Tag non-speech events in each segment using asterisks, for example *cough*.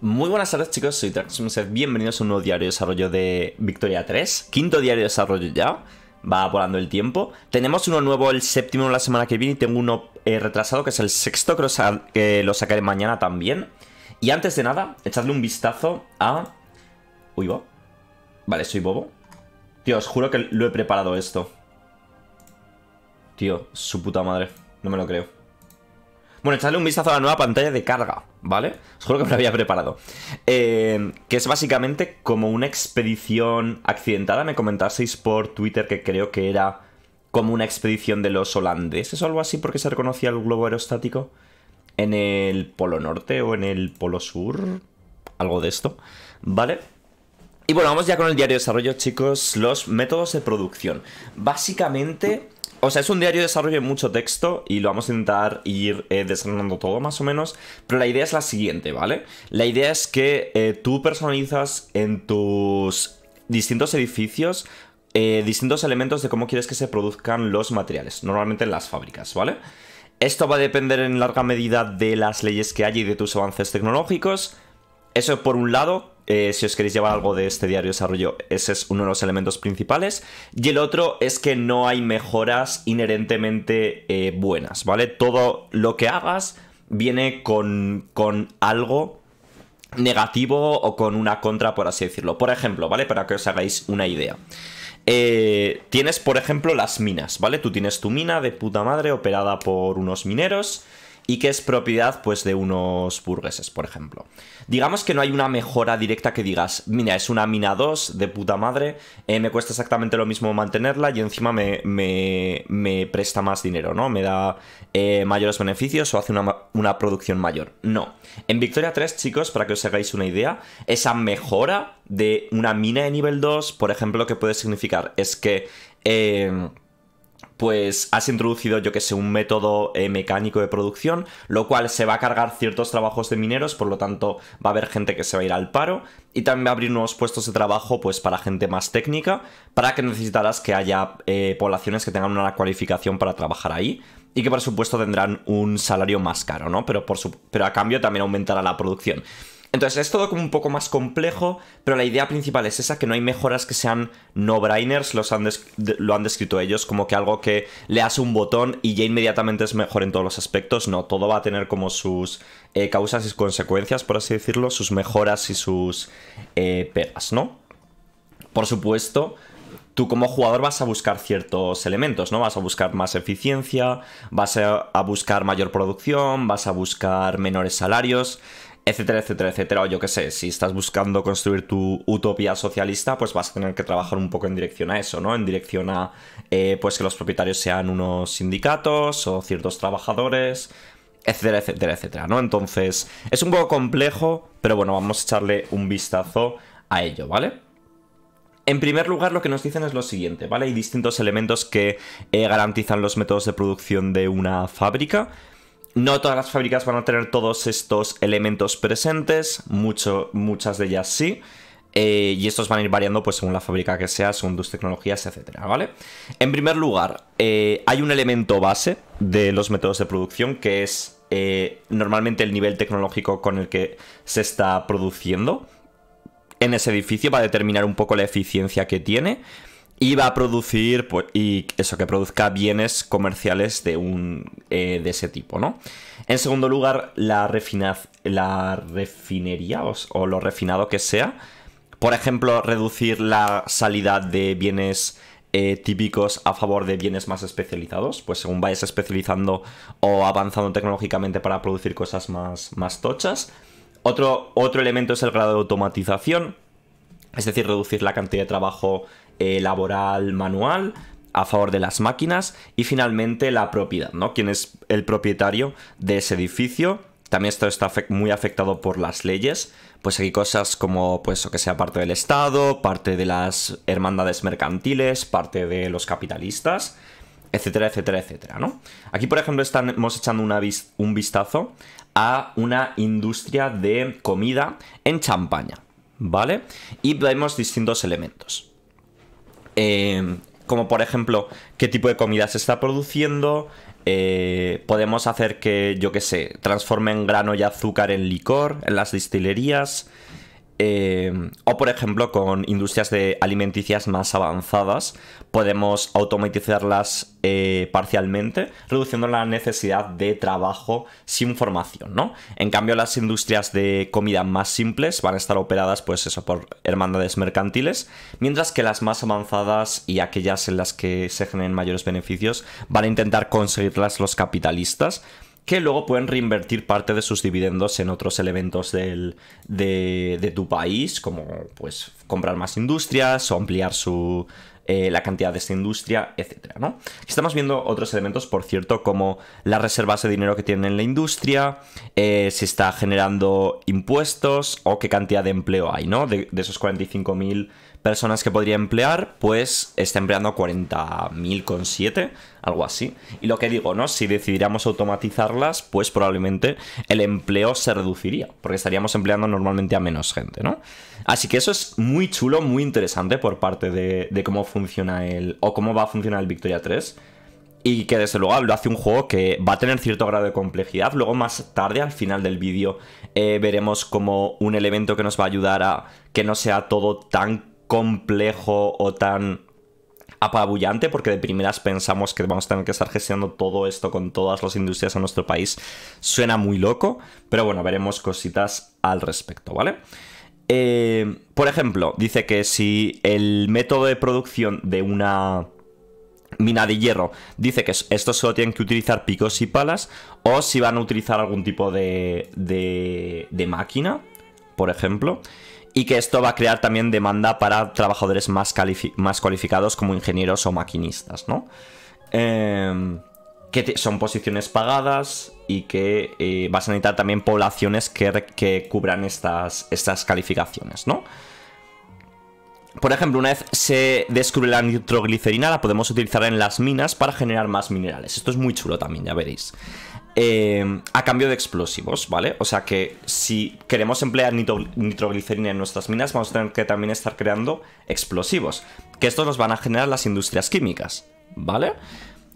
Muy buenas tardes chicos, soy bienvenidos a un nuevo diario de desarrollo de Victoria 3, quinto diario de desarrollo ya, va volando el tiempo. Tenemos uno nuevo el séptimo la semana que viene y tengo uno eh, retrasado que es el sexto, que lo sacaré mañana también. Y antes de nada, echadle un vistazo a... Uy, va. Vale, soy bobo. Tío, os juro que lo he preparado esto. Tío, su puta madre, no me lo creo. Bueno, echarle un vistazo a la nueva pantalla de carga, ¿vale? Os juro que me la había preparado. Eh, que es básicamente como una expedición accidentada. Me comentasteis por Twitter que creo que era como una expedición de los holandeses o algo así porque se reconocía el globo aerostático en el Polo Norte o en el Polo Sur, algo de esto, ¿vale? Y bueno, vamos ya con el diario de desarrollo, chicos, los métodos de producción. Básicamente o sea, es un diario de desarrollo de mucho texto y lo vamos a intentar ir eh, desgranando todo más o menos. Pero la idea es la siguiente, ¿vale? La idea es que eh, tú personalizas en tus distintos edificios eh, distintos elementos de cómo quieres que se produzcan los materiales, normalmente en las fábricas, ¿vale? Esto va a depender en larga medida de las leyes que hay y de tus avances tecnológicos. Eso por un lado, eh, si os queréis llevar algo de este diario desarrollo, ese es uno de los elementos principales. Y el otro es que no hay mejoras inherentemente eh, buenas, ¿vale? Todo lo que hagas viene con, algo negativo o con una contra, por así decirlo. Por ejemplo, ¿vale? Para que os hagáis una idea. Eh, tienes, por ejemplo, las minas, ¿vale? Tú tienes tu mina de puta madre operada por unos mineros y que es propiedad pues de unos burgueses, por ejemplo. Digamos que no hay una mejora directa que digas, mira, es una mina 2 de puta madre, eh, me cuesta exactamente lo mismo mantenerla y encima me, me, me presta más dinero, ¿no? Me da eh, mayores beneficios o hace una, producción mayor. No. En Victoria 3, chicos, para que os hagáis una idea, esa mejora de una mina de nivel 2, por ejemplo, lo que puede significar es que... Eh, pues has introducido, yo que sé, un método eh, mecánico de producción, lo cual se va a cargar ciertos trabajos de mineros, por lo tanto va a haber gente que se va a ir al paro y también va a abrir nuevos puestos de trabajo pues para gente más técnica, para que necesitarás que haya eh, poblaciones que tengan una cualificación para trabajar ahí y que por supuesto tendrán un salario más caro, ¿no? Pero, Pero a cambio también aumentará la producción. Entonces es todo como un poco más complejo, pero la idea principal es esa, que no hay mejoras que sean no-brainers, lo han descrito ellos como que algo que le hace un botón y ya inmediatamente es mejor en todos los aspectos, no, todo va a tener como sus eh, causas y consecuencias, por así decirlo, sus mejoras y sus eh, pegas, ¿no? Por supuesto, tú como jugador vas a buscar ciertos elementos, ¿no? Vas a buscar más eficiencia, vas a, buscar mayor producción, vas a buscar menores salarios etcétera, etcétera, etcétera. O yo qué sé, si estás buscando construir tu utopía socialista, pues vas a tener que trabajar un poco en dirección a eso, ¿no? En dirección a eh, pues que los propietarios sean unos sindicatos o ciertos trabajadores, etcétera, etcétera, etcétera, ¿no? Entonces, es un poco complejo, pero bueno, vamos a echarle un vistazo a ello, ¿vale? En primer lugar, lo que nos dicen es lo siguiente, ¿vale? Hay distintos elementos que eh, garantizan los métodos de producción de una fábrica. No todas las fábricas van a tener todos estos elementos presentes, muchas de ellas sí. Eh, y estos van a ir variando pues, según la fábrica que sea, según tus tecnologías, etc. ¿vale? En primer lugar, eh, hay un elemento base de los métodos de producción que es eh, normalmente el nivel tecnológico con el que se está produciendo en ese edificio va a determinar un poco la eficiencia que tiene y va a producir, pues, y eso, que produzca bienes comerciales de, un, eh, de ese tipo, ¿no? En segundo lugar, la, la refinería o, lo refinado que sea. Por ejemplo, reducir la salida de bienes eh, típicos a favor de bienes más especializados. Pues según vayas especializando o avanzando tecnológicamente para producir cosas más, más tochas. Otro, otro elemento es el grado de automatización. Es decir, reducir la cantidad de trabajo eh, laboral manual a favor de las máquinas y finalmente la propiedad, ¿no? ¿Quién es el propietario de ese edificio? También esto está muy afectado por las leyes, pues hay cosas como pues que sea parte del Estado, parte de las hermandades mercantiles, parte de los capitalistas, etcétera, etcétera, etcétera, ¿no? Aquí, por ejemplo, estamos echando una un vistazo a una industria de comida en Champaña, ¿vale? Y vemos distintos elementos. Em, como por ejemplo qué tipo de comida se está produciendo, eh, podemos hacer que, yo qué sé, transformen grano y azúcar en licor en las distillerías em, o por ejemplo con industrias de alimenticias más avanzadas podemos automatizarlas eh, parcialmente, reduciendo la necesidad de trabajo sin formación, ¿no? En cambio, las industrias de comida más simples van a estar operadas, pues eso, por hermandades mercantiles, mientras que las más avanzadas y aquellas en las que se generen mayores beneficios van a intentar conseguirlas los capitalistas, que luego pueden reinvertir parte de sus dividendos en otros elementos de, de, tu país, como pues comprar más industrias o ampliar su, eh, la cantidad de esta industria, etc. ¿no? Estamos viendo otros elementos, por cierto, como las reservas de dinero que tienen en la industria, eh, si está generando impuestos o qué cantidad de empleo hay, ¿no? De, de esos 45.000 personas que podría emplear, pues está empleando con 40.000 7 algo así. Y lo que digo, ¿no? Si decidiéramos automatizarlas, pues probablemente el empleo se reduciría, porque estaríamos empleando normalmente a menos gente, ¿no? Así que eso es muy chulo, muy interesante por parte de, cómo funciona el, o cómo va a funcionar el Victoria 3. Y que desde luego lo hace un juego que va a tener cierto grado de complejidad. Luego más tarde, al final del vídeo, eh, veremos como un elemento que nos va a ayudar a que no sea todo tan complejo o tan apabullante porque de primeras pensamos que vamos a tener que estar gestionando todo esto con todas las industrias en nuestro país. Suena muy loco, pero bueno, veremos cositas al respecto, ¿vale? Eh, por ejemplo, dice que si el método de producción de una mina de hierro dice que estos solo tienen que utilizar picos y palas o si van a utilizar algún tipo de, de, de máquina, por ejemplo y que esto va a crear también demanda para trabajadores más, más cualificados como ingenieros o maquinistas, ¿no? Em, que son posiciones pagadas y que eh, vas a necesitar también poblaciones que, cubran estas, estas calificaciones, ¿no? Por ejemplo, una vez se descubre la nitroglicerina, la podemos utilizar en las minas para generar más minerales. Esto es muy chulo también, ya veréis. Em, a cambio de explosivos, ¿vale? O sea que si queremos emplear nitroglicerina en nuestras minas, vamos a tener que también estar creando explosivos, que estos nos van a generar las industrias químicas, ¿vale?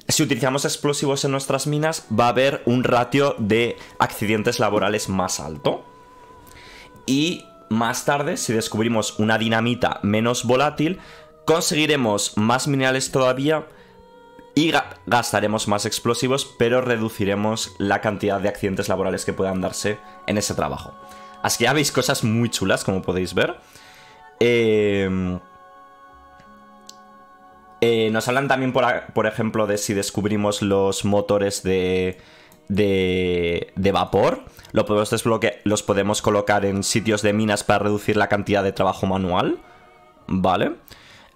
Si utilizamos explosivos en nuestras minas, va a haber un ratio de accidentes laborales más alto. Y más tarde, si descubrimos una dinamita menos volátil, conseguiremos más minerales todavía y gastaremos más explosivos, pero reduciremos la cantidad de accidentes laborales que puedan darse en ese trabajo. Así que ya veis cosas muy chulas, como podéis ver. Em, eh, nos hablan también, por, ejemplo, de si descubrimos los motores de, de, vapor. los podemos colocar en sitios de minas para reducir la cantidad de trabajo manual. Vale.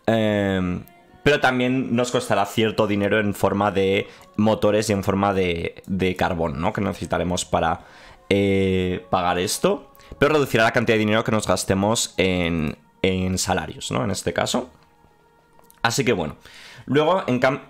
Eh, pero también nos costará cierto dinero en forma de motores y en forma de, carbón, ¿no? Que necesitaremos para eh, pagar esto, pero reducirá la cantidad de dinero que nos gastemos en, salarios, ¿no? En este caso. Así que bueno. Luego,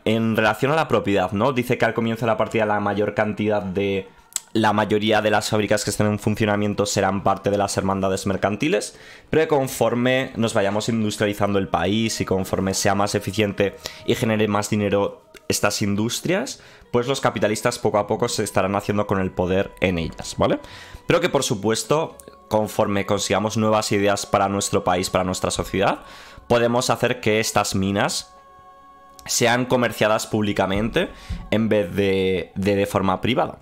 en relación a la propiedad, ¿no? Dice que al comienzo de la partida la mayor cantidad de la mayoría de las fábricas que estén en funcionamiento serán parte de las hermandades mercantiles, pero conforme nos vayamos industrializando el país y conforme sea más eficiente y genere más dinero estas industrias, pues los capitalistas poco a poco se estarán haciendo con el poder en ellas, ¿vale? Pero que por supuesto, conforme consigamos nuevas ideas para nuestro país, para nuestra sociedad, podemos hacer que estas minas sean comerciadas públicamente en vez de, de forma privada.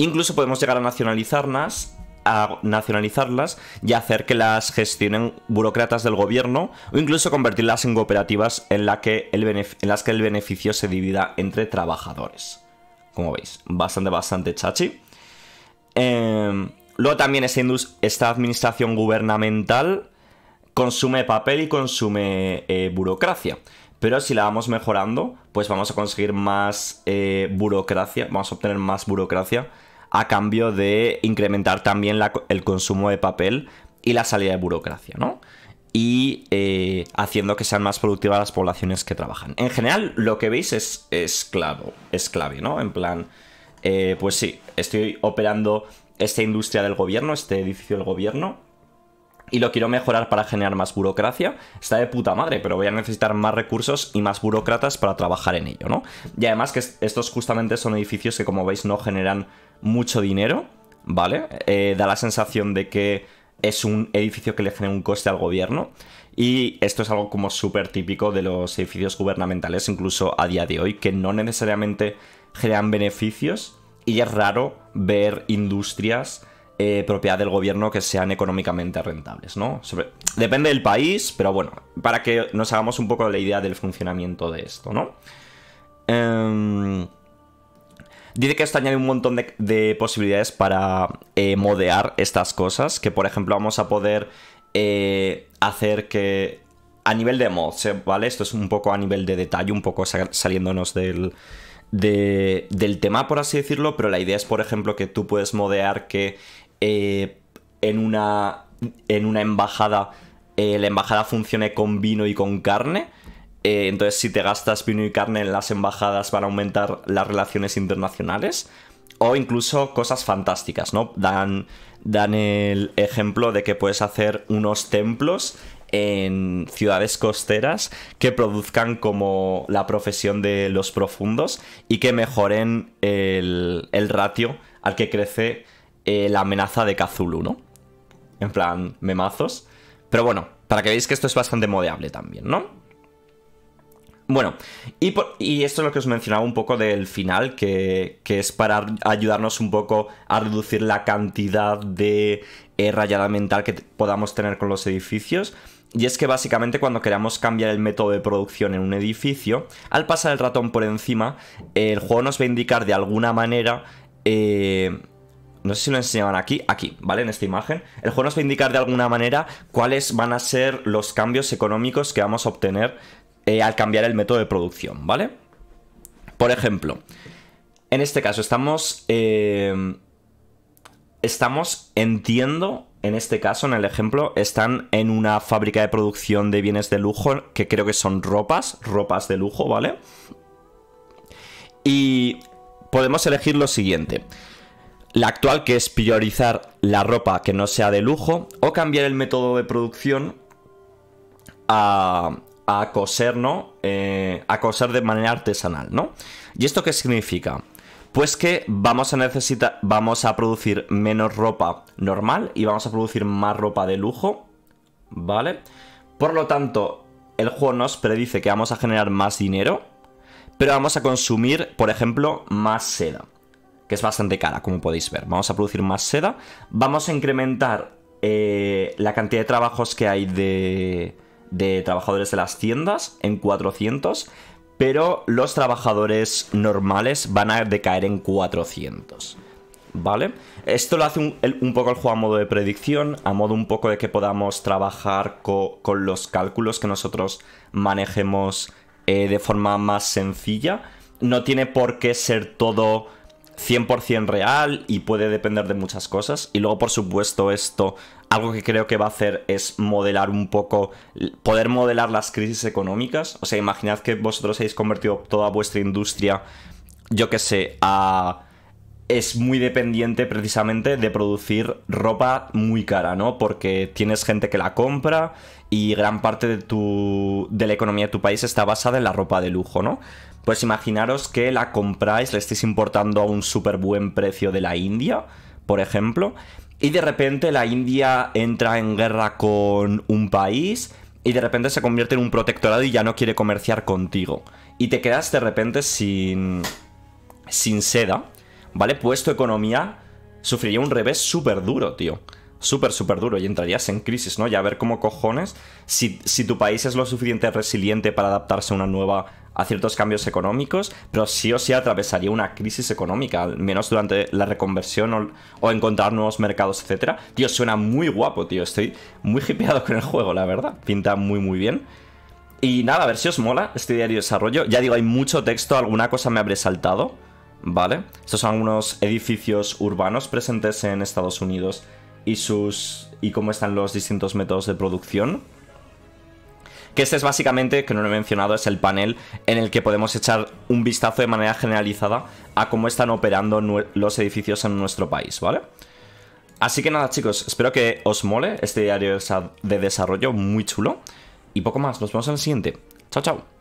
Incluso podemos llegar a nacionalizarlas a nacionalizarlas y hacer que las gestionen burócratas del gobierno o incluso convertirlas en cooperativas en, las que el beneficio se divida entre trabajadores. Como veis, bastante, bastante chachi. Em, luego también esta administración gubernamental consume papel y consume eh, burocracia. Pero si la vamos mejorando, pues vamos a conseguir más eh, burocracia, vamos a obtener más burocracia a cambio de incrementar también el consumo de papel y la salida de burocracia, ¿no? Y eh, haciendo que sean más productivas las poblaciones que trabajan. En general, lo que veis es, es clave, es clave, ¿no? En plan, eh, pues sí, estoy operando esta industria del gobierno, este edificio del gobierno, y lo quiero mejorar para generar más burocracia, está de puta madre, pero voy a necesitar más recursos y más burócratas para trabajar en ello, ¿no? Y además que estos justamente son edificios que como veis no generan mucho dinero, ¿vale? Eh, da la sensación de que es un edificio que le genera un coste al gobierno. Y esto es algo como súper típico de los edificios gubernamentales, incluso a día de hoy, que no necesariamente generan beneficios y es raro ver industrias eh, propiedad del gobierno que sean económicamente rentables, ¿no? Depende del país, pero bueno, para que nos hagamos un poco la idea del funcionamiento de esto, ¿no? Em, Dice que esto añade un montón de, posibilidades para eh, modear estas cosas, que por ejemplo vamos a poder eh, hacer que a nivel de mods, ¿vale? Esto es un poco a nivel de detalle, un poco saliéndonos del, del tema, por así decirlo, pero la idea es, por ejemplo, que tú puedes modear que eh, en, una, en una embajada la embajada funcione con vino y con carne eh, entonces, si te gastas vino y carne en las embajadas, van a aumentar las relaciones internacionales. O incluso cosas fantásticas, ¿no? Dan, el ejemplo de que puedes hacer unos templos en ciudades costeras que produzcan como la profesión de los profundos y que mejoren el, el ratio al que crece eh, la amenaza de Kazulu, ¿no? En plan, memazos. Pero bueno, para que veáis que esto es bastante modeable también, ¿no? Bueno, y, esto es lo que os mencionaba un poco del final, que, es para ayudarnos un poco a reducir la cantidad de eh, rayada mental que podamos tener con los edificios. Y es que básicamente cuando queramos cambiar el método de producción en un edificio, al pasar el ratón por encima, el juego nos va a indicar de alguna manera... Eh, no sé si lo enseñaban aquí, aquí, ¿vale? En esta imagen. El juego nos va a indicar de alguna manera cuáles van a ser los cambios económicos que vamos a obtener eh, al cambiar el método de producción, ¿vale? Por ejemplo, en este caso estamos... Eh, estamos, entiendo, en este caso, en el ejemplo, están en una fábrica de producción de bienes de lujo, que creo que son ropas, ropas de lujo, ¿vale? Y podemos elegir lo siguiente. La actual, que es priorizar la ropa que no sea de lujo, o cambiar el método de producción a, a coser, ¿no? Eh, a coser de manera artesanal, ¿no? ¿Y esto qué significa? Pues que vamos a necesitar, vamos a producir menos ropa normal y vamos a producir más ropa de lujo, ¿vale? Por lo tanto, el juego nos predice que vamos a generar más dinero, pero vamos a consumir, por ejemplo, más seda, que es bastante cara, como podéis ver. Vamos a producir más seda, vamos a incrementar eh, la cantidad de trabajos que hay de de trabajadores de las tiendas en 400, pero los trabajadores normales van a decaer en 400. ¿Vale? Esto lo hace un, poco el juego a modo de predicción, a modo un poco de que podamos trabajar con los cálculos que nosotros manejemos eh, de forma más sencilla. No tiene por qué ser todo 100% real y puede depender de muchas cosas. Y luego, por supuesto, esto algo que creo que va a hacer es modelar un poco, poder modelar las crisis económicas. O sea, imaginad que vosotros habéis convertido toda vuestra industria, yo qué sé, a... Es muy dependiente precisamente de producir ropa muy cara, ¿no? Porque tienes gente que la compra y gran parte de, tu, de la economía de tu país está basada en la ropa de lujo, ¿no? Pues imaginaros que la compráis, la estáis importando a un súper buen precio de la India, por ejemplo, y de repente la India entra en guerra con un país y de repente se convierte en un protectorado y ya no quiere comerciar contigo. Y te quedas de repente sin, sin seda, ¿vale? Pues tu economía sufriría un revés súper duro, tío. Súper, súper duro y entrarías en crisis, ¿no? Ya a ver cómo cojones, si, si tu país es lo suficiente resiliente para adaptarse a una nueva a ciertos cambios económicos, pero sí o sí atravesaría una crisis económica, al menos durante la reconversión o, encontrar nuevos mercados, etcétera. Tío, suena muy guapo, tío. Estoy muy hipeado *laughs* con el juego, la verdad. Pinta muy, muy bien. Y nada, a ver si os mola este diario de desarrollo. Ya digo, hay mucho texto, alguna cosa me habré saltado, ¿vale? Estos son algunos edificios urbanos presentes en Estados Unidos y sus y cómo están los distintos métodos de producción que este es básicamente, que no lo he mencionado, es el panel en el que podemos echar un vistazo de manera generalizada a cómo están operando los edificios en nuestro país, ¿vale? Así que nada chicos, espero que os mole este diario de desarrollo muy chulo y poco más, nos vemos en el siguiente. Chao, chao.